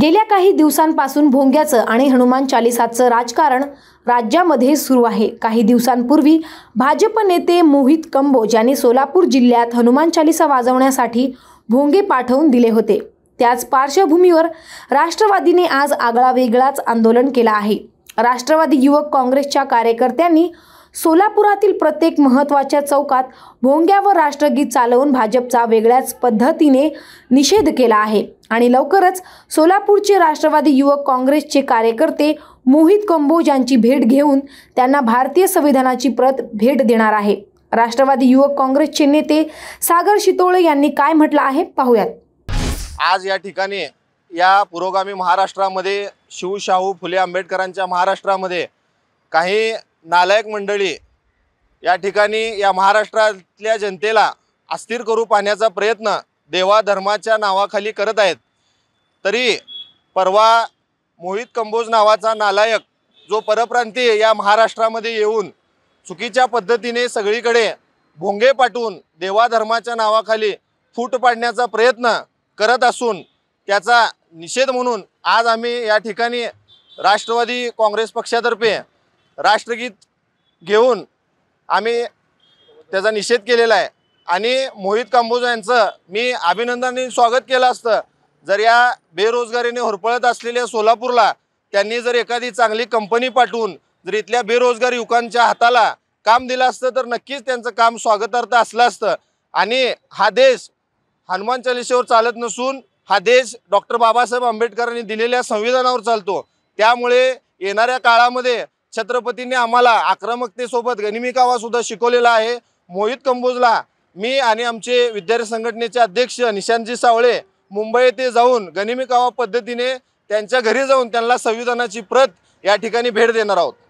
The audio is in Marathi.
गेल्या काही दिवसांपासून भोंग्याचं आणि हनुमान चालिसाचं राजकारण राज्यामध्ये सुरू आहे काही दिवसांपूर्वी भाजप नेते मोहित कंबोज यांनी सोलापूर जिल्ह्यात हनुमान चालिसा वाजवण्यासाठी भोंगे पाठवून दिले होते त्याच पार्श्वभूमीवर राष्ट्रवादीने आज आगळावेगळाच वेगळाच आंदोलन केलं आहे राष्ट्रवादी युवक काँग्रेसच्या कार्यकर्त्यांनी सोलापुरातील प्रत्येक महत्त्वाच्या चौकात भोंग्या व राष्ट्रगीत चालवून भाजपचा वेगळ्याच पद्धतीने निषेध केला आहे आणि लवकरच सोलापूरचे राष्ट्रवादी युवक काँग्रेसचे कार्यकर्ते मोहित कंबोज यांची भेट घेऊन त्यांना भारतीय संविधानाची प्रत भेट देणार आहे राष्ट्रवादी युवक काँग्रेसचे नेते सागर शितोळे यांनी काय म्हटलं आहे पाहूयात आज या ठिकाणी या पुरोगामी महाराष्ट्रामध्ये शिवशाहू फुले आंबेडकरांच्या महाराष्ट्रामध्ये काही नालायक मंडळी या ठिकाणी या महाराष्ट्रातल्या जनतेला अस्थिर करू पाहण्याचा प्रयत्न देवा धर्माच्या नावाखाली करत आहेत तरी परवा मोहित कंबोज नावाचा नालायक जो परप्रांतीय या महाराष्ट्रामध्ये येऊन चुकीच्या पद्धतीने सगळीकडे भोंगे पाठवून देवाधर्माच्या नावाखाली फूट पाडण्याचा प्रयत्न करत असून त्याचा निषेध म्हणून आज आम्ही या ठिकाणी राष्ट्रवादी काँग्रेस पक्षातर्फे राष्ट्रगीत घेऊन आम्ही त्याचा निषेध केलेला आहे आणि मोहित कांबोज यांचं मी अभिनंदनाने स्वागत केलं असतं जर या बेरोजगारीने होरपळत असलेल्या सोलापूरला त्यांनी जर एखादी चांगली कंपनी पाठवून जर इथल्या बेरोजगार युवकांच्या हाताला काम दिलं असतं तर नक्कीच त्यांचं काम स्वागतार्थ असलं असतं आणि हा देश हनुमान चालिसेवर चालत नसून हा देश डॉक्टर बाबासाहेब आंबेडकरांनी दिलेल्या संविधानावर चालतो त्यामुळे येणाऱ्या काळामध्ये छत्रपतींनी आम्हाला आक्रमकतेसोबत गनिमिकावासुद्धा सुद्धा शिकवलेला आहे मोहित कंबोजला मी आणि आमचे विद्यार्थी संघटनेचे अध्यक्ष निशांतजी सावळे मुंबई येथे जाऊन गनिमिकावा पद्धतीने त्यांच्या घरी जाऊन त्यांना संविधानाची प्रत या ठिकाणी भेट देणार आहोत